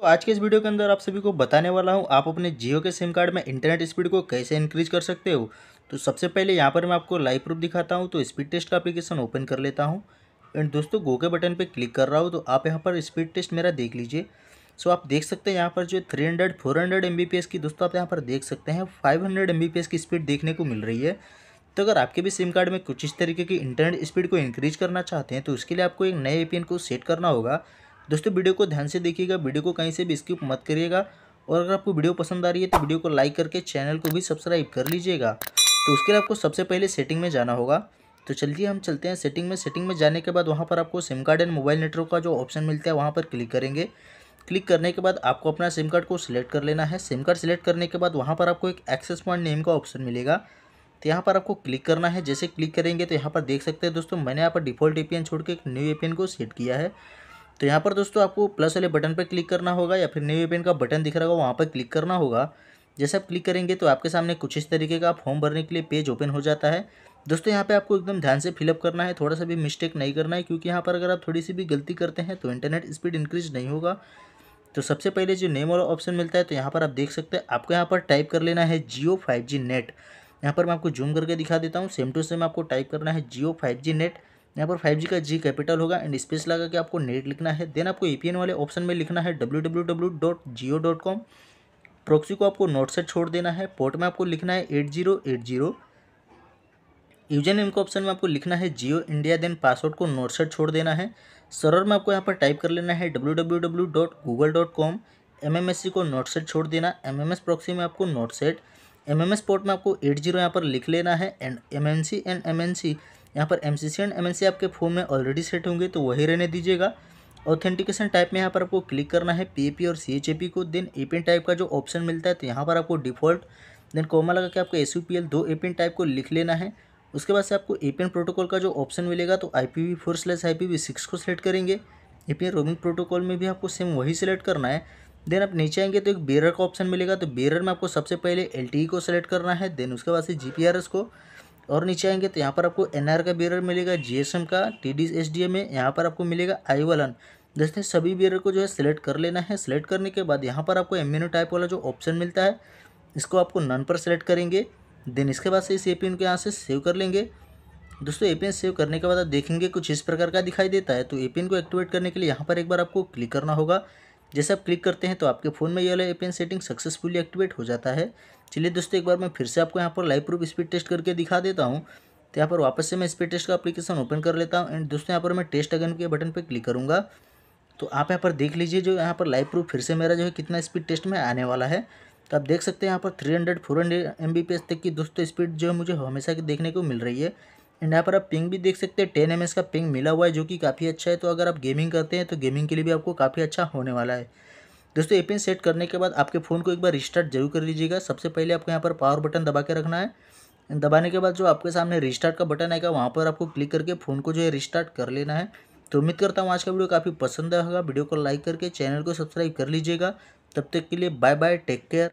तो आज के इस वीडियो के अंदर आप सभी को बताने वाला हूँ आप अपने जियो के सिम कार्ड में इंटरनेट स्पीड को कैसे इंक्रीज कर सकते हो तो सबसे पहले यहाँ पर मैं आपको लाइव प्रूफ दिखाता हूँ तो स्पीड टेस्ट का अपलीकेशन ओपन कर लेता हूँ एंड दोस्तों गो के बटन पे क्लिक कर रहा हूँ तो आप यहाँ पर स्पीड टेस्ट मेरा देख लीजिए सो आप देख सकते हैं यहाँ पर जो three hundred four hundred M B P S की दोस्तों आप यहाँ पर देख सकते हैं five hundred M B P S की स्पीड देखने को मिल रही है तो अगर आपके भी सिम कार्ड में कुछ इस तरीके की इंटरनेट स्पीड को इंक्रीज करना चाहते हैं तो उसके लिए आपको एक नए ए पी एन को सेट करना होगा दोस्तों वीडियो को ध्यान से देखिएगा वीडियो को कहीं से भी स्किप मत करिएगा और अगर आपको वीडियो पसंद आ रही है तो वीडियो को लाइक करके चैनल को भी सब्सक्राइब कर लीजिएगा तो उसके लिए आपको सबसे पहले सेटिंग में जाना होगा तो चलिए हम चलते हैं सेटिंग में सेटिंग में जाने के बाद वहाँ पर आपको SIM card and mobile network का जो ऑप्शन मिलता है वहाँ पर क्लिक करेंगे क्लिक करने के बाद आपको अपना सिम कार्ड को सिलेक्ट कर लेना है सिम कार्ड सिलेक्ट करने के बाद वहाँ पर आपको एक एक्सेस पॉइंट नेम का ऑप्शन मिलेगा तो यहाँ पर आपको क्लिक करना है जैसे क्लिक करेंगे तो यहाँ पर देख सकते हैं दोस्तों मैंने यहाँ पर डिफ़ॉल्ट ए छोड़ के एक न्यू ए को सेट किया है तो यहाँ पर दोस्तों आपको प्लस वाले बटन पर क्लिक करना होगा या फिर न्यू इवेंट का बटन दिख रहा होगा वहाँ पर क्लिक करना होगा जैसे आप क्लिक करेंगे तो आपके सामने कुछ इस तरीके का फॉर्म भरने के लिए पेज ओपन हो जाता है दोस्तों यहाँ पे आपको एकदम ध्यान से फिलअप करना है थोड़ा सा भी मिस्टेक नहीं करना है क्योंकि यहाँ पर अगर आप थोड़ी सी भी गलती करते हैं तो इंटरनेट स्पीड इंक्रीज नहीं होगा तो सबसे पहले जो नेम वाला ऑप्शन मिलता है तो यहाँ पर आप देख सकते हैं आपको यहाँ पर टाइप कर लेना है जियो फाइव जी नेट यहाँ पर मैं आपको जूम करके दिखा देता हूँ सेम टू सेम आपको टाइप करना है जियो फाइव जी नेट यहाँ पर फाइव जी का जी कैपिटल होगा एंड स्पेस लगा के आपको नेट लिखना है देन आपको ई वाले ऑप्शन में लिखना है W W W dot Jio dot com proxy को आपको नोट से छोड़ देना है पोर्ट में आपको लिखना है eight zero eight zero username के ऑप्शन में आपको लिखना है जियो इंडिया देन पासवर्ड को नोट से छोड़ देना है सर्वर में आपको यहाँ पर टाइप कर लेना है W W W dot Google dot com M M S C को नोट सेट छोड़ देना एम एम एस प्रॉक्सी में आपको not set M M S port में आपको एट जीरो यहाँ पर लिख लेना है and M N C and M N C यहाँ पर M C C and M N C आपके फ़ोन में ऑलरेडी सेट होंगे तो वही रहने दीजिएगा ऑथेंटिकेशन टाइप में यहाँ पर आपको क्लिक करना है पी ए पी और सी एच ए पी को देन ए पिन टाइप का जो ऑप्शन मिलता है तो यहाँ पर आपको डिफ़ॉल्ट देन कोमा लगा के आपको एस यू पी एल दो ए पिन टाइप को लिख लेना है उसके बाद से आपको ए पी एन प्रोटोकॉल का जो ऑप्शन मिलेगा तो I P V four slash I P V six को सिलेक्ट करेंगे A P N roaming protocol में भी आपको सेम वही सिलेक्ट करना है देन आप नीचे आएंगे तो एक बेरर का ऑप्शन मिलेगा तो बेरर में आपको सबसे पहले एल e को सेलेक्ट करना है देन उसके बाद से जी को और नीचे आएंगे तो यहाँ पर आपको एन का बेरर मिलेगा जी का टी डी एस डी में यहाँ पर आपको मिलेगा आई वलन जैसे सभी बेरर को जो है सेलेक्ट कर लेना है सेलेक्ट करने के बाद यहाँ पर आपको एम टाइप वाला जो ऑप्शन मिलता है इसको आपको नन पर सेलेक्ट करेंगे देन इसके बाद से इस ए पी को यहाँ से सेव कर लेंगे दोस्तों ए सेव करने के बाद आप देखेंगे कुछ इस प्रकार का दिखाई देता है तो ए को एक्टिवेट करने के लिए यहाँ पर एक बार आपको क्लिक करना होगा जैसे आप क्लिक करते हैं तो आपके फ़ोन में ये वाला एपीएन सेटिंग सक्सेसफुली एक्टिवेट हो जाता है चलिए दोस्तों एक बार मैं फिर से आपको यहाँ पर लाइव प्रूफ स्पीड टेस्ट करके दिखा देता हूँ तो यहाँ पर वापस से मैं स्पीड टेस्ट का अपलीकेशन ओपन कर लेता हूँ एंड दोस्तों यहाँ पर मैं टेस्ट अगेन के बटन पर क्लिक करूँगा तो आप यहाँ पर देख लीजिए जो यहाँ पर लाइव प्रूफ फिर से मेरा जो है कितना स्पीड टेस्ट में आने वाला है तो आप देख सकते हैं यहाँ पर three hundred four hundred M B P S तक की दोस्तों स्पीड जो है मुझे हमेशा की देखने को मिल रही है एंड यहाँ पर आप पिंग भी देख सकते हैं टेन एम का पिंग मिला हुआ है जो कि काफ़ी अच्छा है तो अगर आप गेमिंग करते हैं तो गेमिंग के लिए भी आपको काफ़ी अच्छा होने वाला है दोस्तों ए पिन सेट करने के बाद आपके फ़ोन को एक बार रिस्टार्ट जरूर कर लीजिएगा सबसे पहले आपको यहाँ पर पावर बटन दबा के रखना है दबाने के बाद जो आपके सामने रिस्टार्ट का बटन आएगा वहाँ पर आपको क्लिक करके फ़ोन को जो है रिस्टार्ट कर लेना है तो उम्मीद करता हूँ आज का वीडियो काफ़ी पसंद आएगा वीडियो को लाइक करके चैनल को सब्सक्राइब कर लीजिएगा तब तक के लिए बाय बाय टेक केयर